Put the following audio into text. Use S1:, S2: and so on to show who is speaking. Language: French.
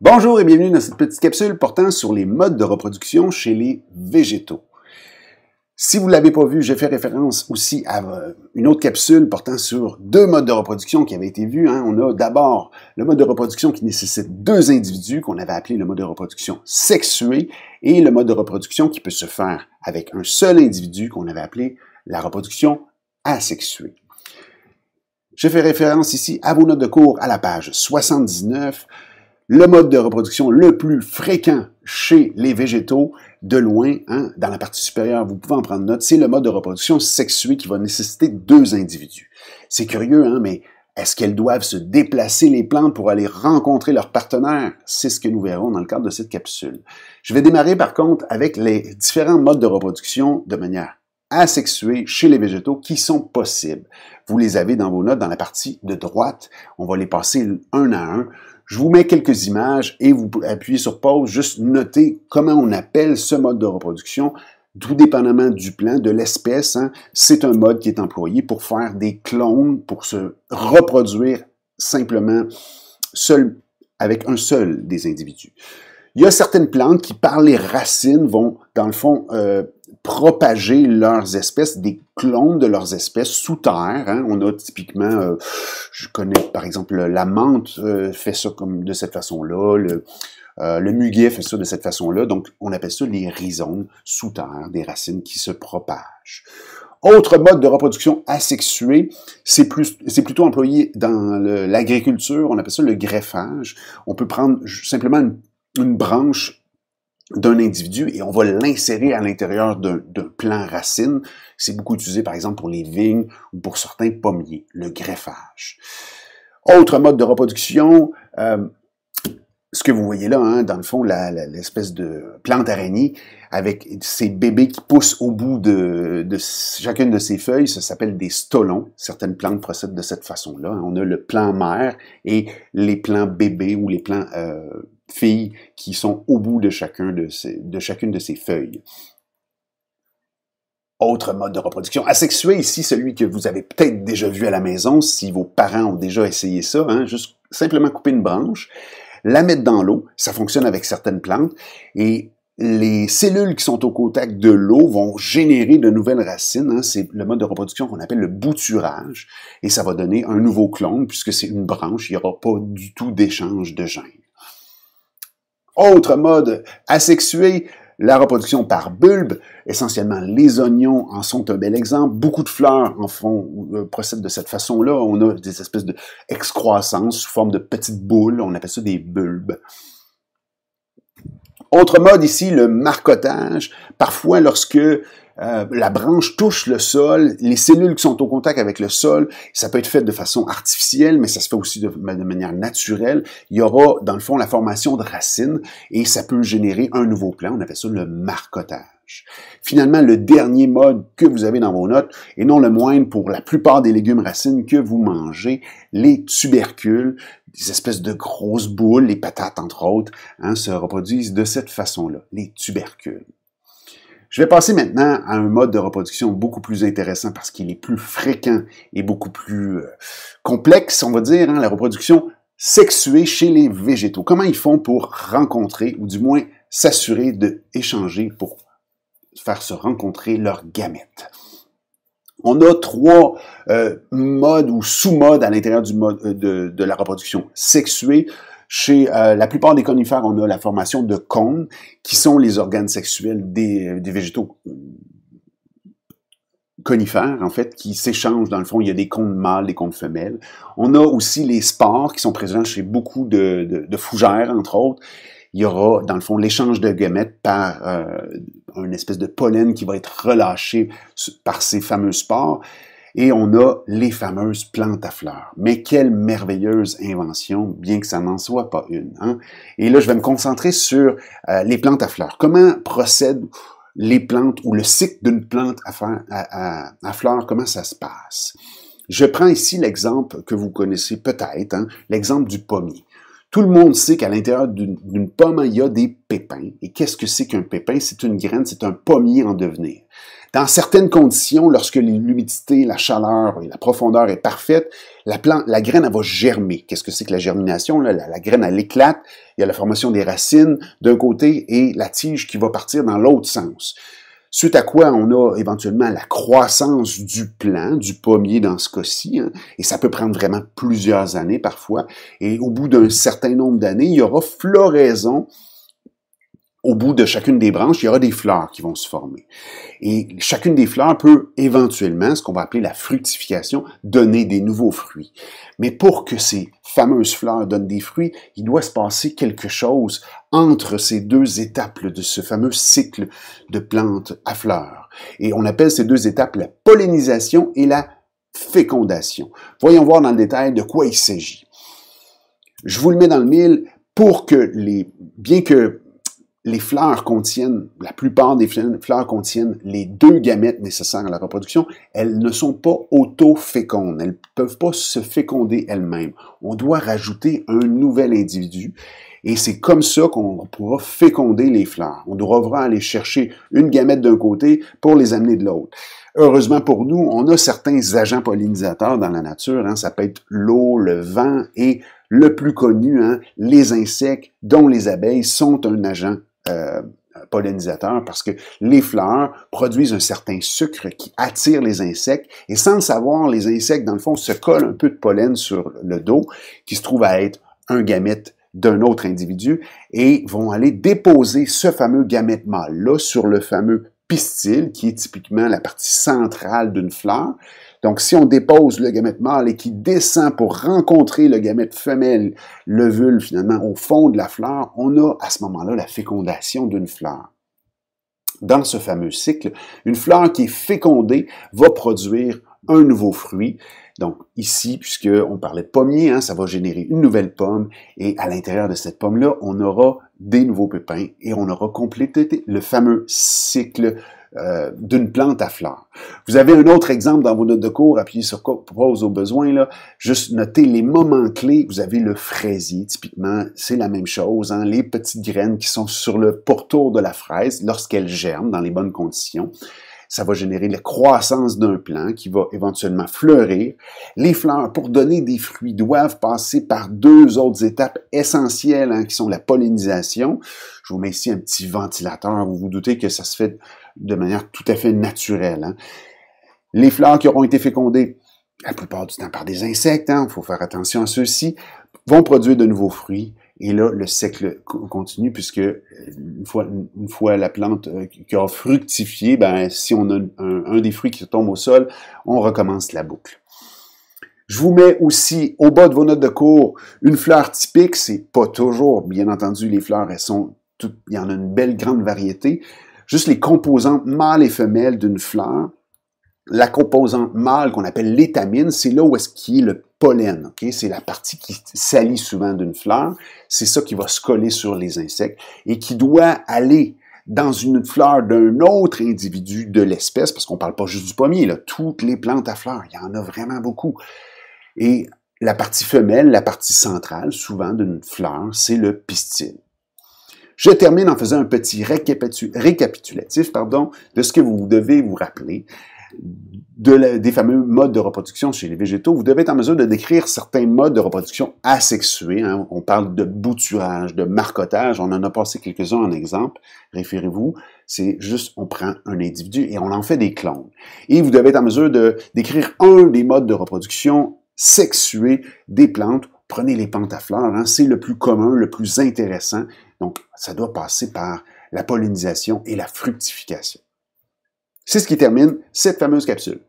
S1: Bonjour et bienvenue dans cette petite capsule portant sur les modes de reproduction chez les végétaux. Si vous ne l'avez pas vu, j'ai fait référence aussi à euh, une autre capsule portant sur deux modes de reproduction qui avaient été vus. Hein. On a d'abord le mode de reproduction qui nécessite deux individus, qu'on avait appelé le mode de reproduction sexué, et le mode de reproduction qui peut se faire avec un seul individu, qu'on avait appelé la reproduction asexuée. Je fais référence ici à vos notes de cours à la page 79 le mode de reproduction le plus fréquent chez les végétaux, de loin, hein, dans la partie supérieure, vous pouvez en prendre note, c'est le mode de reproduction sexuée qui va nécessiter deux individus. C'est curieux, hein, mais est-ce qu'elles doivent se déplacer les plantes pour aller rencontrer leur partenaire? C'est ce que nous verrons dans le cadre de cette capsule. Je vais démarrer par contre avec les différents modes de reproduction de manière asexuée chez les végétaux qui sont possibles. Vous les avez dans vos notes dans la partie de droite. On va les passer un à un. Je vous mets quelques images et vous appuyez sur pause, juste notez comment on appelle ce mode de reproduction, tout dépendamment du plan, de l'espèce. Hein. C'est un mode qui est employé pour faire des clones, pour se reproduire simplement seul, avec un seul des individus. Il y a certaines plantes qui, par les racines, vont, dans le fond, euh, propager leurs espèces, des clones de leurs espèces sous terre. Hein. On a typiquement, euh, je connais par exemple la menthe euh, fait ça comme de cette façon-là, euh, le, muguet fait ça de cette façon-là. Donc on appelle ça les rhizomes sous terre, des racines qui se propagent. Autre mode de reproduction asexuée, c'est plus, c'est plutôt employé dans l'agriculture. On appelle ça le greffage. On peut prendre simplement une branche d'un individu et on va l'insérer à l'intérieur d'un plan racine. C'est beaucoup utilisé par exemple pour les vignes ou pour certains pommiers, le greffage. Autre mode de reproduction, euh, ce que vous voyez là, hein, dans le fond, l'espèce de plante araignée avec ses bébés qui poussent au bout de, chacune de ses feuilles, ça s'appelle des stolons. Certaines plantes procèdent de cette façon-là. On a le plan mère et les plans bébés ou les plants euh, filles qui sont au bout de, chacun de, ces, de chacune de ces feuilles. Autre mode de reproduction. Asexué, ici, celui que vous avez peut-être déjà vu à la maison, si vos parents ont déjà essayé ça, hein, juste simplement couper une branche, la mettre dans l'eau, ça fonctionne avec certaines plantes, et les cellules qui sont au contact de l'eau vont générer de nouvelles racines. Hein, c'est le mode de reproduction qu'on appelle le bouturage. Et ça va donner un nouveau clone, puisque c'est une branche, il n'y aura pas du tout d'échange de gènes. Autre mode asexué, la reproduction par bulbe, essentiellement les oignons en sont un bel exemple. Beaucoup de fleurs en font, euh, procèdent de cette façon-là. On a des espèces d'excroissances sous forme de petites boules, on appelle ça des bulbes. Autre mode ici, le marcotage. Parfois, lorsque euh, la branche touche le sol, les cellules qui sont au contact avec le sol, ça peut être fait de façon artificielle, mais ça se fait aussi de, manière naturelle. Il y aura, dans le fond, la formation de racines et ça peut générer un nouveau plan. On appelle ça le marcotage. Finalement, le dernier mode que vous avez dans vos notes, et non le moindre pour la plupart des légumes racines que vous mangez, les tubercules, des espèces de grosses boules, les patates entre autres, hein, se reproduisent de cette façon-là, les tubercules. Je vais passer maintenant à un mode de reproduction beaucoup plus intéressant parce qu'il est plus fréquent et beaucoup plus euh, complexe, on va dire, hein, la reproduction sexuée chez les végétaux. Comment ils font pour rencontrer ou du moins s'assurer de échanger pour faire se rencontrer leurs gamètes. On a trois euh, modes ou sous-modes à l'intérieur du mode euh, de, de, la reproduction sexuée. Chez euh, la plupart des conifères, on a la formation de cônes, qui sont les organes sexuels des, euh, végétaux euh, conifères, en fait, qui s'échangent. Dans le fond, il y a des cônes mâles, des cônes femelles. On a aussi les spores qui sont présents chez beaucoup de, fougères, entre autres. Il y aura, dans le fond, l'échange de gamètes par une espèce de pollen qui va être relâché par ces fameux spores. Et on a les fameuses plantes à fleurs. Mais quelle merveilleuse invention, bien que ça n'en soit pas une. Hein. Et là, je vais me concentrer sur euh, les plantes à fleurs. Comment procèdent les plantes ou le cycle d'une plante à, à, à, fleurs, comment ça se passe? Je prends ici l'exemple que vous connaissez peut-être, hein, l'exemple du pommier. Tout le monde sait qu'à l'intérieur d'une pomme, il y a des pépins. Et qu'est-ce que c'est qu'un pépin? C'est une graine, c'est un pommier en devenir. Dans certaines conditions, lorsque l'humidité, la chaleur et la profondeur est parfaite, la, plante, la graine elle va germer. Qu'est-ce que c'est que la germination? La, graine, elle éclate, il y a la formation des racines d'un côté et la tige qui va partir dans l'autre sens. Suite à quoi on a éventuellement la croissance du plant, du pommier dans ce cas-ci, hein, et ça peut prendre vraiment plusieurs années parfois. Et au bout d'un certain nombre d'années, il y aura floraison au bout de chacune des branches, il y aura des fleurs qui vont se former. Et chacune des fleurs peut éventuellement, ce qu'on va appeler la fructification, donner des nouveaux fruits. Mais pour que ces fameuses fleurs donnent des fruits, il doit se passer quelque chose entre ces deux étapes de ce fameux cycle de plantes à fleurs. Et on appelle ces deux étapes la pollinisation et la fécondation. Voyons voir dans le détail de quoi il s'agit. Je vous le mets dans le mille pour que les, bien que les fleurs contiennent, la plupart des fleurs contiennent les deux gamètes nécessaires à la reproduction. Elles ne sont pas auto-fécondes. Elles ne peuvent pas se féconder elles-mêmes. On doit rajouter un nouvel individu. Et c'est comme ça qu'on pourra féconder les fleurs. On devra aller chercher une gamète d'un côté pour les amener de l'autre. Heureusement pour nous, on a certains agents pollinisateurs dans la nature. Hein. ça peut être l'eau, le vent et le plus connu, hein, les insectes, dont les abeilles, sont un agent euh, pollinisateurs parce que les fleurs produisent un certain sucre qui attire les insectes et sans le savoir, les insectes, dans le fond, se collent un peu de pollen sur le dos qui se trouve à être un gamète d'un autre individu et vont aller déposer ce fameux gamète mâle-là sur le fameux pistil qui est typiquement la partie centrale d'une fleur. Donc, si on dépose le gamète mâle et qui descend pour rencontrer le gamète femelle, le vul, finalement au fond de la fleur, on a à ce moment-là la fécondation d'une fleur. Dans ce fameux cycle, une fleur qui est fécondée va produire un nouveau fruit. Donc ici, puisqu'on parlait de pommier, hein, ça va générer une nouvelle pomme et à l'intérieur de cette pomme-là, on aura des nouveaux pépins et on aura complété le fameux cycle euh, d'une plante à fleurs. Vous avez un autre exemple dans vos notes de cours, appuyez sur pause au besoin, là. juste notez les moments clés. Vous avez le fraisier, typiquement, c'est la même chose, hein, les petites graines qui sont sur le pourtour de la fraise lorsqu'elles germent dans les bonnes conditions ça va générer la croissance d'un plant qui va éventuellement fleurir. Les fleurs, pour donner des fruits, doivent passer par deux autres étapes essentielles, hein, qui sont la pollinisation. Je vous mets ici un petit ventilateur. Vous vous doutez que ça se fait de manière tout à fait naturelle. Hein. Les fleurs qui auront été fécondées, la plupart du temps par des insectes, il hein, faut faire attention à ceux-ci, vont produire de nouveaux fruits. Et là, le cycle continue puisque euh, une fois, une fois la plante euh, qui a fructifié, ben, si on a un, des fruits qui tombe au sol, on recommence la boucle. Je vous mets aussi au bas de vos notes de cours une fleur typique. C'est pas toujours, bien entendu, les fleurs, elles sont toutes, il y en a une belle grande variété juste les composantes mâles et femelles d'une fleur, la composante mâle qu'on appelle l'étamine, c'est là où est-ce qu'il y a le pollen. C'est la partie qui s'allie souvent d'une fleur. C'est ça qui va se coller sur les insectes et qui doit aller dans une fleur d'un autre individu de l'espèce, parce qu'on ne parle pas juste du pommier, là, toutes les plantes à fleurs, il y en a vraiment beaucoup. Et la partie femelle, la partie centrale, souvent d'une fleur, c'est le pistil. Je termine en faisant un petit récapitulatif pardon, de ce que vous devez vous rappeler des fameux modes de reproduction chez les végétaux, vous devez être en mesure de décrire certains modes de reproduction asexués. Hein. On parle de bouturage, de marcotage, on en a passé quelques-uns en exemple, référez-vous. C'est juste, on prend un individu et on en fait des clones. Et vous devez être en mesure de décrire un des modes de reproduction sexués des plantes prenez les à hein, c'est le plus commun, le plus intéressant. Donc, ça doit passer par la pollinisation et la fructification. C'est ce qui termine cette fameuse capsule.